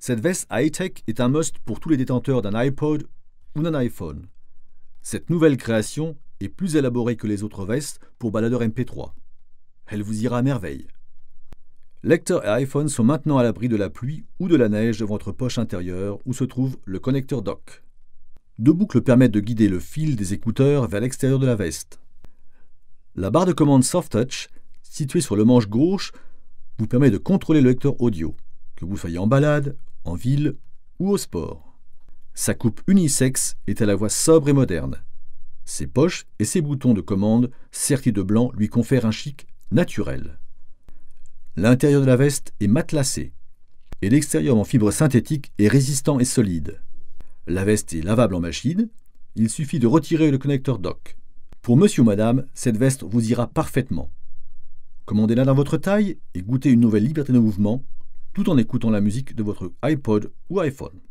Cette veste high-tech est un must pour tous les détenteurs d'un iPod ou d'un iPhone. Cette nouvelle création est plus élaborée que les autres vestes pour baladeur MP3. Elle vous ira à merveille. Lecteur et iPhone sont maintenant à l'abri de la pluie ou de la neige de votre poche intérieure où se trouve le connecteur dock. Deux boucles permettent de guider le fil des écouteurs vers l'extérieur de la veste. La barre de commande Soft Touch, située sur le manche gauche, vous permet de contrôler le lecteur audio, que vous soyez en balade ville ou au sport. Sa coupe unisexe est à la voix sobre et moderne. Ses poches et ses boutons de commande sertis de blanc lui confèrent un chic naturel. L'intérieur de la veste est matelassé et l'extérieur en fibre synthétique est résistant et solide. La veste est lavable en machine, il suffit de retirer le connecteur doc Pour monsieur ou madame, cette veste vous ira parfaitement. Commandez-la dans votre taille et goûtez une nouvelle liberté de mouvement tout en écoutant la musique de votre iPod ou iPhone.